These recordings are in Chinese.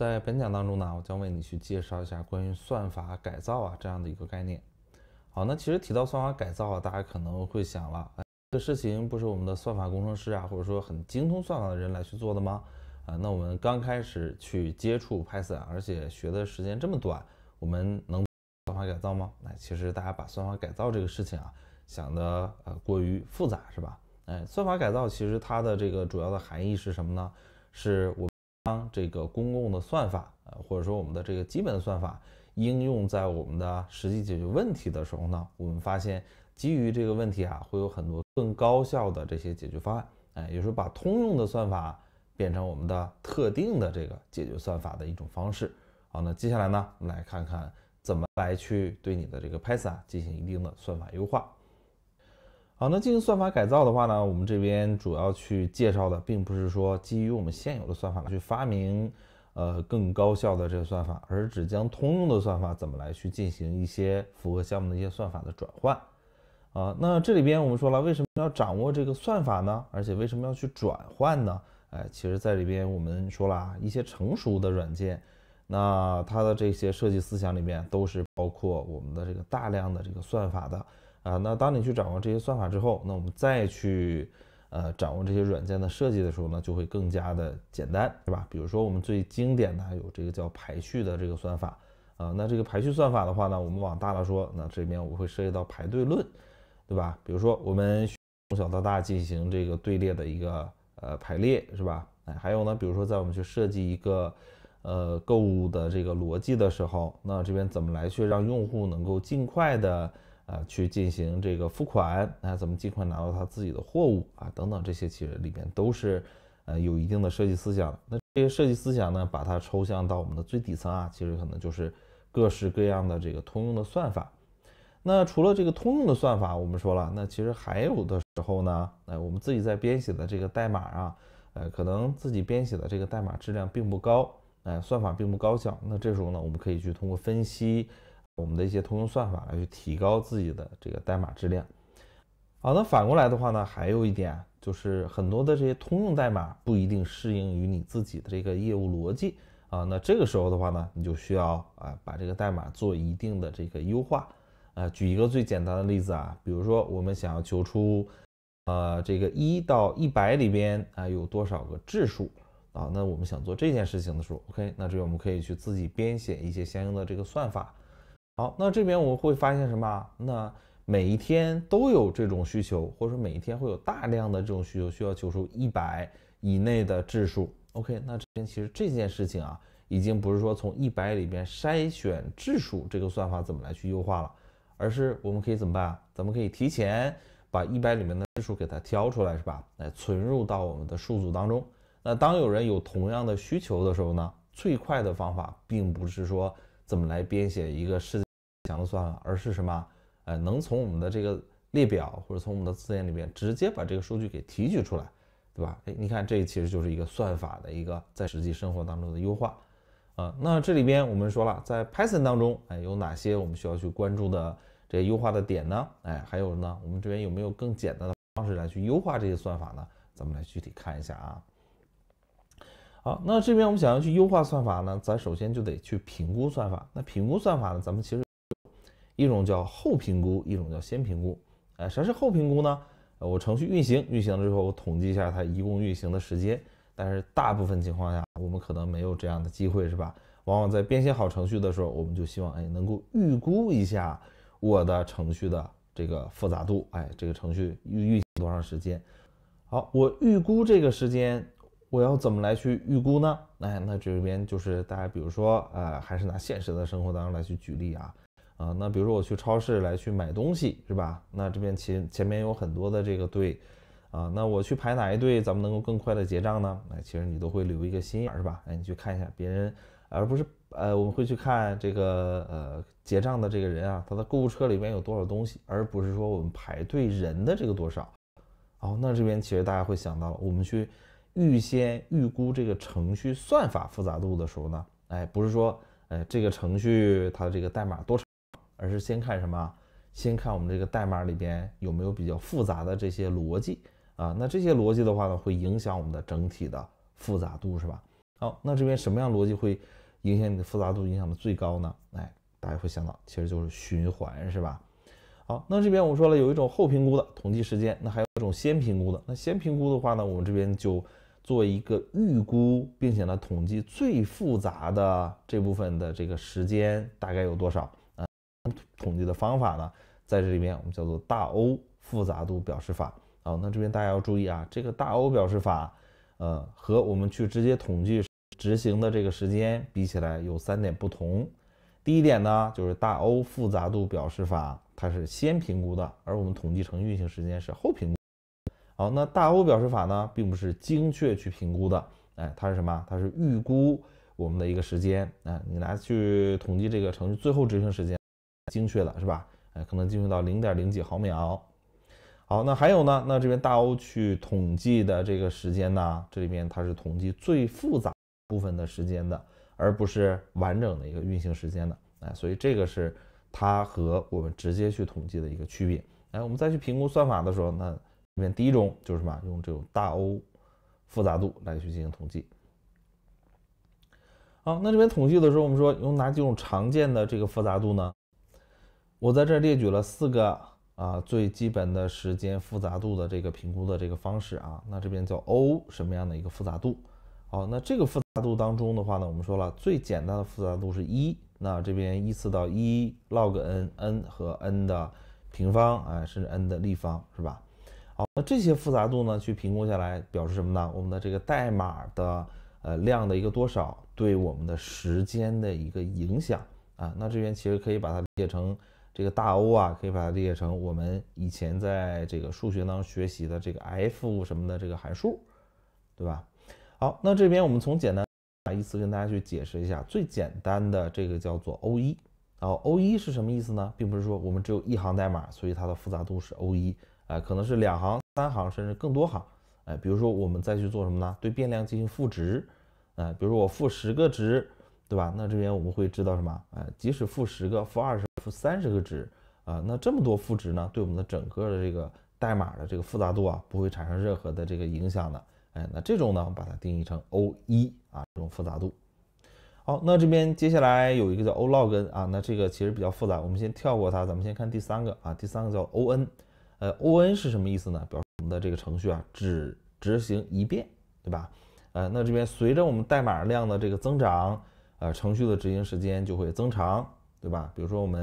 在本讲当中呢，我将为你去介绍一下关于算法改造啊这样的一个概念。好，那其实提到算法改造啊，大家可能会想了，这个事情不是我们的算法工程师啊，或者说很精通算法的人来去做的吗？啊，那我们刚开始去接触 Python，而且学的时间这么短，我们能算法改造吗？哎，其实大家把算法改造这个事情啊想的呃过于复杂，是吧？哎，算法改造其实它的这个主要的含义是什么呢？是我。当这个公共的算法，呃，或者说我们的这个基本的算法应用在我们的实际解决问题的时候呢，我们发现基于这个问题啊，会有很多更高效的这些解决方案，哎，也是把通用的算法变成我们的特定的这个解决算法的一种方式。好，那接下来呢，我们来看看怎么来去对你的这个 Python 进行一定的算法优化。好，那进行算法改造的话呢，我们这边主要去介绍的，并不是说基于我们现有的算法来去发明，呃，更高效的这个算法，而是只将通用的算法怎么来去进行一些符合项目的一些算法的转换。啊，那这里边我们说了，为什么要掌握这个算法呢？而且为什么要去转换呢？哎，其实，在里边我们说了一些成熟的软件，那它的这些设计思想里面都是包括我们的这个大量的这个算法的。啊，那当你去掌握这些算法之后，那我们再去呃掌握这些软件的设计的时候呢，就会更加的简单，是吧？比如说我们最经典的有这个叫排序的这个算法，啊，那这个排序算法的话呢，我们往大了说，那这边我会涉及到排队论，对吧？比如说我们从小到大进行这个队列的一个呃排列，是吧？哎，还有呢，比如说在我们去设计一个呃购物的这个逻辑的时候，那这边怎么来去让用户能够尽快的。啊，去进行这个付款，啊，怎么尽快拿到他自己的货物啊，等等，这些其实里面都是，呃，有一定的设计思想。那这些设计思想呢，把它抽象到我们的最底层啊，其实可能就是各式各样的这个通用的算法。那除了这个通用的算法，我们说了，那其实还有的时候呢，哎，我们自己在编写的这个代码啊，呃，可能自己编写的这个代码质量并不高，哎，算法并不高效。那这时候呢，我们可以去通过分析。我们的一些通用算法来去提高自己的这个代码质量。好，那反过来的话呢，还有一点就是很多的这些通用代码不一定适应于你自己的这个业务逻辑啊。那这个时候的话呢，你就需要啊把这个代码做一定的这个优化。呃，举一个最简单的例子啊，比如说我们想要求出呃这个一到一百里边啊有多少个质数啊，那我们想做这件事情的时候，OK，那这个我们可以去自己编写一些相应的这个算法。好，那这边我们会发现什么？那每一天都有这种需求，或者说每一天会有大量的这种需求，需要求出一百以内的质数。OK，那这边其实这件事情啊，已经不是说从一百里边筛选质数这个算法怎么来去优化了，而是我们可以怎么办咱们可以提前把一百里面的质数给它挑出来，是吧？来存入到我们的数组当中。那当有人有同样的需求的时候呢，最快的方法并不是说怎么来编写一个是。讲的算法，而是什么？呃，能从我们的这个列表或者从我们的字典里面直接把这个数据给提取出来，对吧？哎，你看，这其实就是一个算法的一个在实际生活当中的优化啊。那这里边我们说了，在 Python 当中，哎，有哪些我们需要去关注的这优化的点呢？哎，还有呢，我们这边有没有更简单的方式来去优化这些算法呢？咱们来具体看一下啊。好，那这边我们想要去优化算法呢，咱首先就得去评估算法。那评估算法呢，咱们其实。一种叫后评估，一种叫先评估。哎，啥是后评估呢？我程序运行，运行了之后我统计一下它一共运行的时间。但是大部分情况下，我们可能没有这样的机会，是吧？往往在编写好程序的时候，我们就希望哎能够预估一下我的程序的这个复杂度，哎，这个程序运运行多长时间？好，我预估这个时间，我要怎么来去预估呢？哎，那这边就是大家，比如说，呃，还是拿现实的生活当中来去举例啊。啊，那比如说我去超市来去买东西是吧？那这边前前面有很多的这个队，啊，那我去排哪一队，咱们能够更快的结账呢？哎，其实你都会留一个心眼是吧？哎，你去看一下别人，而不是呃，我们会去看这个呃结账的这个人啊，他的购物车里面有多少东西，而不是说我们排队人的这个多少。哦，那这边其实大家会想到，我们去预先预估这个程序算法复杂度的时候呢，哎，不是说哎这个程序它的这个代码多少。而是先看什么？先看我们这个代码里边有没有比较复杂的这些逻辑啊？那这些逻辑的话呢，会影响我们的整体的复杂度，是吧？好，那这边什么样逻辑会影响你的复杂度影响的最高呢？哎，大家会想到，其实就是循环，是吧？好，那这边我们说了，有一种后评估的统计时间，那还有一种先评估的。那先评估的话呢，我们这边就做一个预估，并且呢，统计最复杂的这部分的这个时间大概有多少。统计的方法呢，在这里面我们叫做大 O 复杂度表示法啊。那这边大家要注意啊，这个大 O 表示法，呃，和我们去直接统计执行的这个时间比起来有三点不同。第一点呢，就是大 O 复杂度表示法，它是先评估的，而我们统计程序运行时间是后评。好，那大 O 表示法呢，并不是精确去评估的，哎，它是什么？它是预估我们的一个时间哎，你拿去统计这个程序最后执行时间。精确的是吧？哎，可能精确到零点零几毫秒。好，那还有呢？那这边大欧去统计的这个时间呢？这里面它是统计最复杂部分的时间的，而不是完整的一个运行时间的。哎，所以这个是它和我们直接去统计的一个区别。哎，我们再去评估算法的时候那这边第一种就是什么？用这种大欧复杂度来去进行统计。好，那这边统计的时候，我们说有哪几种常见的这个复杂度呢？我在这列举了四个啊最基本的时间复杂度的这个评估的这个方式啊，那这边叫 O 什么样的一个复杂度？好，那这个复杂度当中的话呢，我们说了最简单的复杂度是一，那这边依次到一 log n，n 和 n 的平方啊，甚至 n 的立方是吧？好，那这些复杂度呢去评估下来表示什么呢？我们的这个代码的呃量的一个多少对我们的时间的一个影响啊，那这边其实可以把它理解成。这个大 O 啊，可以把它理解成我们以前在这个数学当中学习的这个 f 什么的这个函数，对吧？好，那这边我们从简单依次跟大家去解释一下，最简单的这个叫做 O 一。然后 O 一是什么意思呢？并不是说我们只有一行代码，所以它的复杂度是 O 一啊，可能是两行、三行，甚至更多行。哎，比如说我们再去做什么呢？对变量进行赋值，哎，比如说我赋十个值，对吧？那这边我们会知道什么？哎，即使赋十个、赋二十。负三十个值啊，那这么多负值呢？对我们的整个的这个代码的这个复杂度啊，不会产生任何的这个影响的。哎，那这种呢，我们把它定义成 O 一啊，这种复杂度。好，那这边接下来有一个叫 O log n 啊，那这个其实比较复杂，我们先跳过它，咱们先看第三个啊。第三个叫 O n，呃，O n 是什么意思呢？表示我们的这个程序啊，只执行一遍，对吧？呃，那这边随着我们代码量的这个增长，呃，程序的执行时间就会增长。对吧？比如说我们，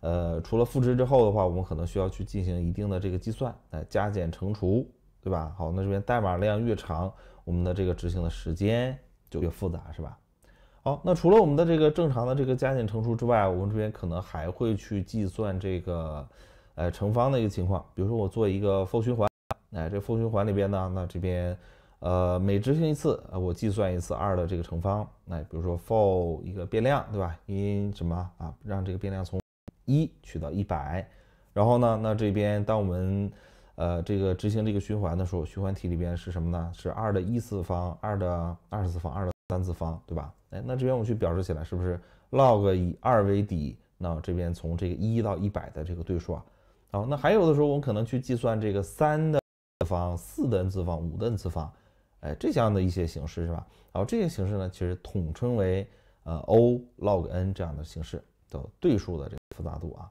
呃，除了赋值之后的话，我们可能需要去进行一定的这个计算，呃、加减乘除，对吧？好，那这边代码量越长，我们的这个执行的时间就越复杂，是吧？好，那除了我们的这个正常的这个加减乘除之外，我们这边可能还会去计算这个，呃，乘方的一个情况。比如说我做一个 for 循环，哎，这 for 循环里边呢，那这边。呃，每执行一次，呃，我计算一次二的这个乘方。那比如说 for 一个变量，对吧？因什么啊？让这个变量从一取到一百。然后呢，那这边当我们呃这个执行这个循环的时候，循环体里边是什么呢？是二的一次方、二的二次方、二的三次方，对吧？哎，那这边我去表示起来，是不是 log 以二为底？那这边从这个一到一百的这个对数啊。好，那还有的时候，我们可能去计算这个三的 n 次方、四的 n 次方、五的 n 次方。哎，这样的一些形式是吧？然后这些形式呢，其实统称为呃 O log n 这样的形式的对数的这个复杂度啊。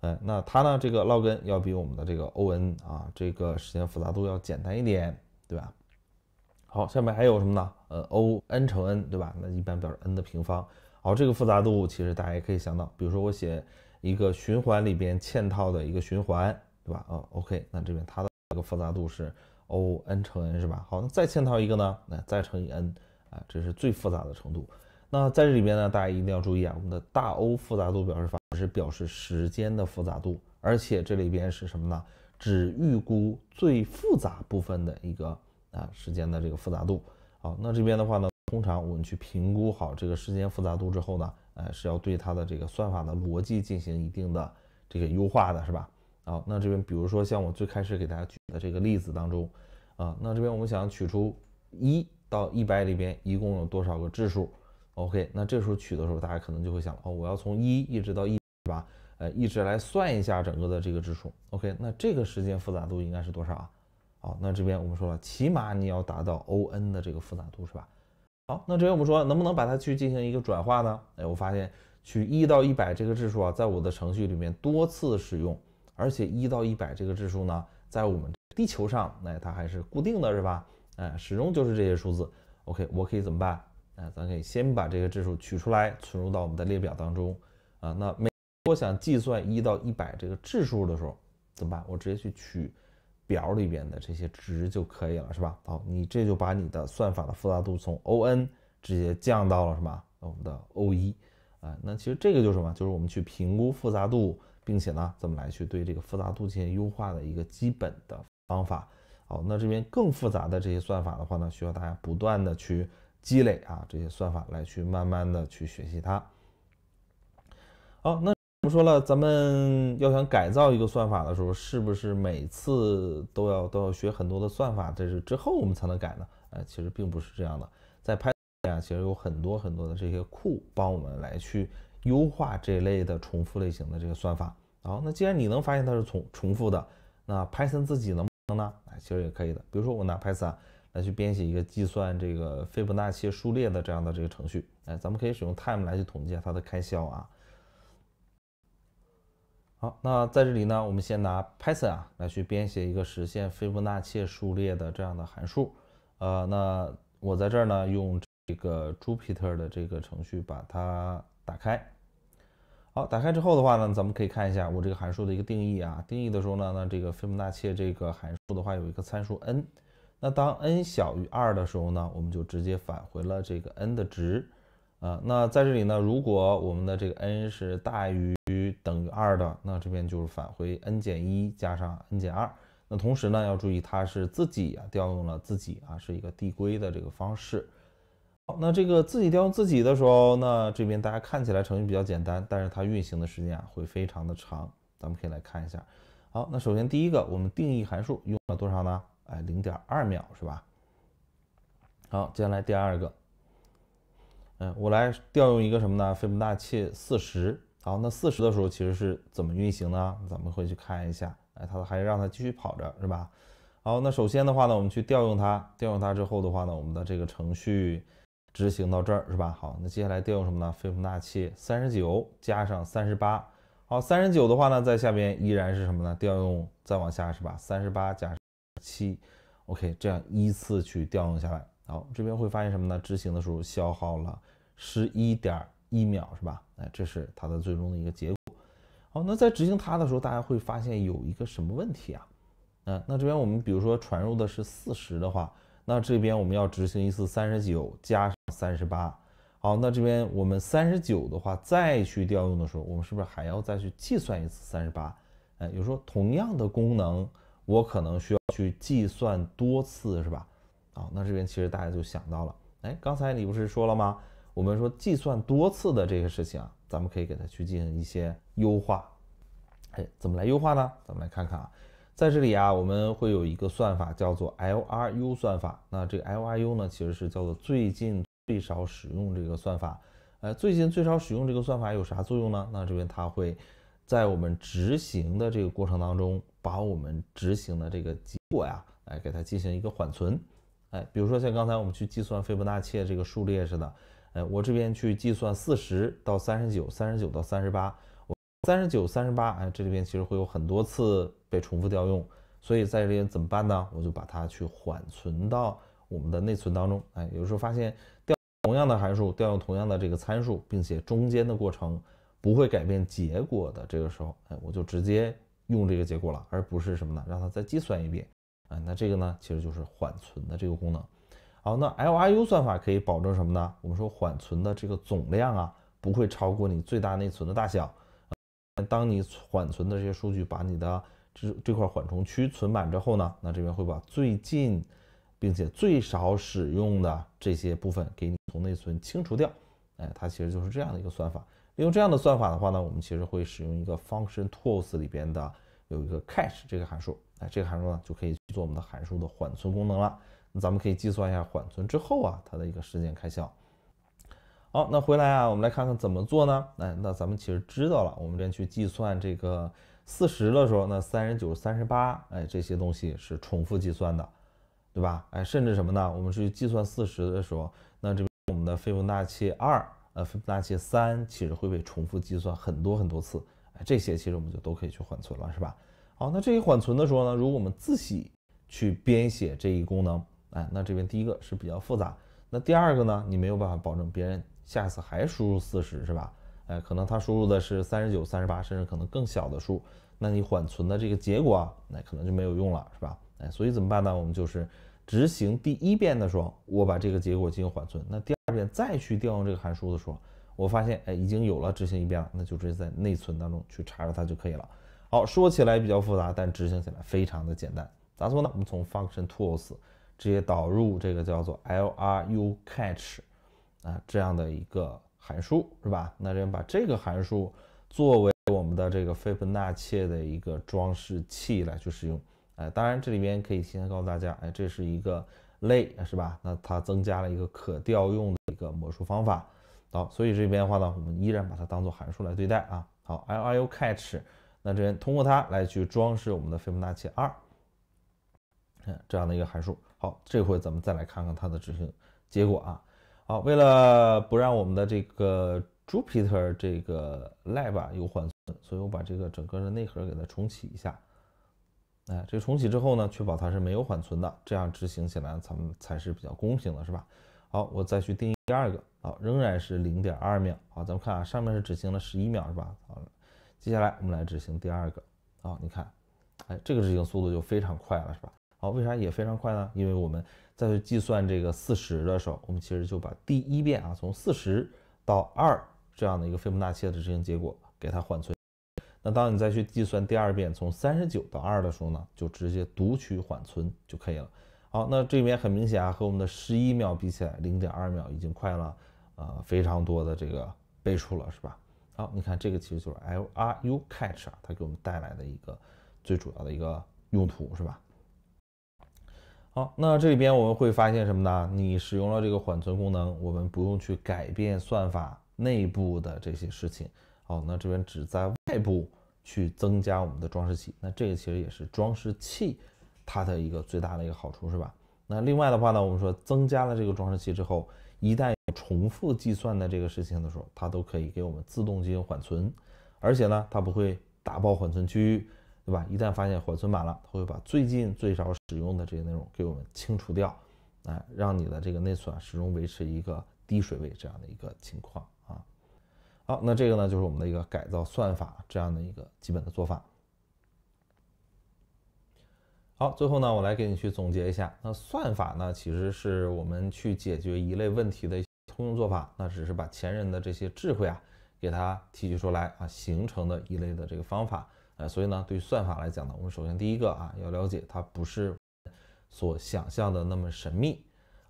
哎，那它呢，这个 log n 要比我们的这个 O n 啊，这个时间复杂度要简单一点，对吧？好，下面还有什么呢？呃，O n 乘 n 对吧？那一般表示 n 的平方。好，这个复杂度其实大家也可以想到，比如说我写一个循环里边嵌套的一个循环，对吧？啊，OK，那这边它的这个复杂度是。O n 乘 n 是吧？好，那再嵌套一个呢？那再乘以 n 啊，这是最复杂的程度。那在这里边呢，大家一定要注意啊，我们的大 O 复杂度表示法是表示时间的复杂度，而且这里边是什么呢？只预估最复杂部分的一个啊时间的这个复杂度。好，那这边的话呢，通常我们去评估好这个时间复杂度之后呢，呃，是要对它的这个算法的逻辑进行一定的这个优化的，是吧？好，那这边比如说像我最开始给大家举的这个例子当中，啊，那这边我们想取出一到一百里边一共有多少个质数，OK，那这时候取的时候，大家可能就会想，哦，我要从一一直到一百，呃，一直来算一下整个的这个质数，OK，那这个时间复杂度应该是多少啊？好，那这边我们说了，起码你要达到 O N 的这个复杂度是吧？好，那这边我们说能不能把它去进行一个转化呢？哎，我发现取一到一百这个质数啊，在我的程序里面多次使用。而且一到一百这个质数呢，在我们地球上，哎，它还是固定的是吧？哎，始终就是这些数字。OK，我可以怎么办？哎，咱可以先把这些质数取出来，存入到我们的列表当中。啊，那每我想计算一到一百这个质数的时候，怎么办？我直接去取表里边的这些值就可以了，是吧？好，你这就把你的算法的复杂度从 O N 直接降到了什么？我们的 O 一。啊，那其实这个就是什么？就是我们去评估复杂度。并且呢，怎么来去对这个复杂度进行优化的一个基本的方法。好，那这边更复杂的这些算法的话呢，需要大家不断的去积累啊，这些算法来去慢慢的去学习它。好，那我们说了，咱们要想改造一个算法的时候，是不是每次都要都要学很多的算法，这是之后我们才能改呢？呃，其实并不是这样的，在 Python 其实有很多很多的这些库帮我们来去。优化这类的重复类型的这个算法，好，那既然你能发现它是重重复的，那 Python 自己能不能呢？哎，其实也可以的。比如说，我拿 Python 来去编写一个计算这个斐波那契数列的这样的这个程序，哎，咱们可以使用 time 来去统计它的开销啊。好，那在这里呢，我们先拿 Python 啊来去编写一个实现斐波那契数列的这样的函数，呃，那我在这儿呢用这个 Jupyter 的这个程序把它。打开，好，打开之后的话呢，咱们可以看一下我这个函数的一个定义啊。定义的时候呢，那这个费姆纳切这个函数的话有一个参数 n。那当 n 小于二的时候呢，我们就直接返回了这个 n 的值啊。那在这里呢，如果我们的这个 n 是大于等于二的，那这边就是返回 n 减一加上 n 减二。那同时呢，要注意它是自己啊调用了自己啊，是一个递归的这个方式。好，那这个自己调用自己的时候，那这边大家看起来程序比较简单，但是它运行的时间啊会非常的长。咱们可以来看一下。好，那首先第一个，我们定义函数用了多少呢？哎，零点二秒是吧？好，接下来第二个，嗯，我来调用一个什么呢？费米纳切四十。好，那四十的时候其实是怎么运行呢？咱们回去看一下。哎，它还让它继续跑着是吧？好，那首先的话呢，我们去调用它，调用它之后的话呢，我们的这个程序。执行到这儿是吧？好，那接下来调用什么呢？斐波那契三十九加上三十八。好，三十九的话呢，在下边依然是什么呢？调用再往下是吧？三十八加七，OK，这样依次去调用下来。好，这边会发现什么呢？执行的时候消耗了十一点一秒是吧？哎，这是它的最终的一个结果。好，那在执行它的时候，大家会发现有一个什么问题啊？嗯，那这边我们比如说传入的是四十的话。那这边我们要执行一次三十九加上三十八，好，那这边我们三十九的话再去调用的时候，我们是不是还要再去计算一次三十八？哎，有说同样的功能，我可能需要去计算多次，是吧？啊，那这边其实大家就想到了，哎，刚才你不是说了吗？我们说计算多次的这个事情啊，咱们可以给它去进行一些优化。哎，怎么来优化呢？咱们来看看啊。在这里啊，我们会有一个算法叫做 LRU 算法。那这个 LRU 呢，其实是叫做最近最少使用这个算法。呃，最近最少使用这个算法有啥作用呢？那这边它会在我们执行的这个过程当中，把我们执行的这个结果呀，哎，给它进行一个缓存。哎，比如说像刚才我们去计算斐波那契这个数列似的，哎，我这边去计算四十到三十九，三十九到三十八。三十九、三十八，哎，这里边其实会有很多次被重复调用，所以在这边怎么办呢？我就把它去缓存到我们的内存当中。哎，有时候发现调同样的函数调用同样的这个参数，并且中间的过程不会改变结果的这个时候，哎，我就直接用这个结果了，而不是什么呢？让它再计算一遍。哎，那这个呢，其实就是缓存的这个功能。好，那 LRU 算法可以保证什么呢？我们说缓存的这个总量啊，不会超过你最大内存的大小。当你缓存的这些数据把你的这这块缓冲区存满之后呢，那这边会把最近，并且最少使用的这些部分给你从内存清除掉。哎，它其实就是这样的一个算法。利用这样的算法的话呢，我们其实会使用一个 Function Tools 里边的有一个 Cache 这个函数。哎，这个函数呢就可以做我们的函数的缓存功能了。那咱们可以计算一下缓存之后啊，它的一个时间开销。好，那回来啊，我们来看看怎么做呢？哎，那咱们其实知道了，我们这边去计算这个四十的时候，那三十九、三十八，哎，这些东西是重复计算的，对吧？哎，甚至什么呢？我们去计算四十的时候，那这边我们的肺部纳气二、呃，肺部纳气三，其实会被重复计算很多很多次。哎，这些其实我们就都可以去缓存了，是吧？好，那这些缓存的时候呢，如果我们自己去编写这一功能，哎，那这边第一个是比较复杂，那第二个呢，你没有办法保证别人。下次还输入四十是吧？哎，可能他输入的是三十九、三十八，甚至可能更小的数，那你缓存的这个结果，那可能就没有用了，是吧？哎，所以怎么办呢？我们就是执行第一遍的时候，我把这个结果进行缓存。那第二遍再去调用这个函数的时候，我发现哎，已经有了，执行一遍了，那就直接在内存当中去查找它就可以了。好，说起来比较复杂，但执行起来非常的简单。咋做呢？我们从 function tools 直接导入这个叫做 LRU c a t c h 啊，这样的一个函数是吧？那这边把这个函数作为我们的这个斐波那契的一个装饰器来去使用。哎，当然这里边可以提前告诉大家，哎，这是一个类是吧？那它增加了一个可调用的一个魔术方法。好，所以这边的话呢，我们依然把它当做函数来对待啊。好 l i l l catch，那这边通过它来去装饰我们的斐波那契二，嗯，这样的一个函数。好，这回咱们再来看看它的执行结果啊。好，为了不让我们的这个 Jupiter 这个 Lab 有缓存，所以我把这个整个的内核给它重启一下。哎，这重启之后呢，确保它是没有缓存的，这样执行起来咱们才是比较公平的，是吧？好，我再去定义第二个，好，仍然是零点二秒。好，咱们看啊，上面是执行了十一秒，是吧？好了，接下来我们来执行第二个，好，你看，哎，这个执行速度就非常快了，是吧？好，为啥也非常快呢？因为我们再去计算这个四十的时候，我们其实就把第一遍啊，从四十到二这样的一个斐波纳切的执行结果给它缓存。那当你再去计算第二遍，从三十九到二的时候呢，就直接读取缓存就可以了。好，那这边很明显啊，和我们的十一秒比起来，零点二秒已经快了，呃，非常多的这个倍数了，是吧？好，你看这个其实就是 LRU c a t c h 啊，它给我们带来的一个最主要的一个用途，是吧？好，那这里边我们会发现什么呢？你使用了这个缓存功能，我们不用去改变算法内部的这些事情。好，那这边只在外部去增加我们的装饰器。那这个其实也是装饰器，它的一个最大的一个好处是吧？那另外的话呢，我们说增加了这个装饰器之后，一旦有重复计算的这个事情的时候，它都可以给我们自动进行缓存，而且呢，它不会打爆缓存区域。对吧？一旦发现缓存满了，它会把最近最少使用的这些内容给我们清除掉，哎，让你的这个内存始终维持一个低水位这样的一个情况啊。好，那这个呢就是我们的一个改造算法这样的一个基本的做法。好，最后呢我来给你去总结一下，那算法呢其实是我们去解决一类问题的通用做法，那只是把前人的这些智慧啊给它提取出来啊形成的一类的这个方法。呃，所以呢，对算法来讲呢，我们首先第一个啊，要了解它不是所想象的那么神秘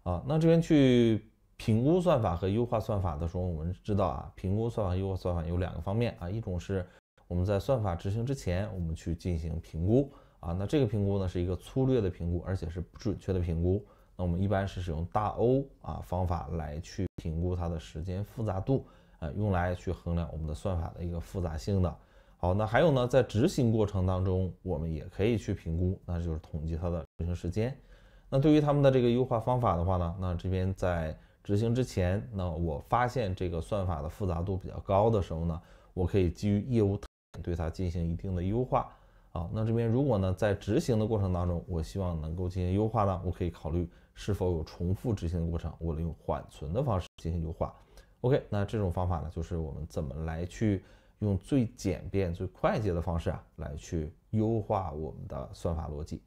啊。那这边去评估算法和优化算法的时候，我们知道啊，评估算法、优化算法有两个方面啊，一种是我们在算法执行之前，我们去进行评估啊。那这个评估呢，是一个粗略的评估，而且是不准确的评估。那我们一般是使用大 O 啊方法来去评估它的时间复杂度啊，用来去衡量我们的算法的一个复杂性的。好，那还有呢，在执行过程当中，我们也可以去评估，那就是统计它的执行时间。那对于他们的这个优化方法的话呢，那这边在执行之前，那我发现这个算法的复杂度比较高的时候呢，我可以基于业务特点对它进行一定的优化。啊，那这边如果呢在执行的过程当中，我希望能够进行优化呢，我可以考虑是否有重复执行的过程，我利用缓存的方式进行优化。OK，那这种方法呢，就是我们怎么来去。用最简便、最快捷的方式啊，来去优化我们的算法逻辑。